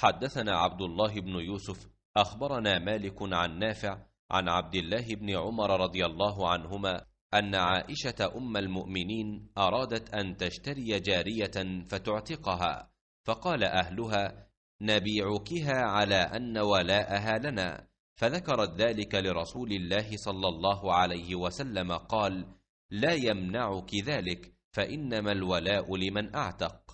حدثنا عبد الله بن يوسف أخبرنا مالك عن نافع عن عبد الله بن عمر رضي الله عنهما أن عائشة أم المؤمنين أرادت أن تشتري جارية فتعتقها فقال أهلها نبيعكها على أن ولاءها لنا فذكرت ذلك لرسول الله صلى الله عليه وسلم قال لا يمنعك ذلك فإنما الولاء لمن أعتق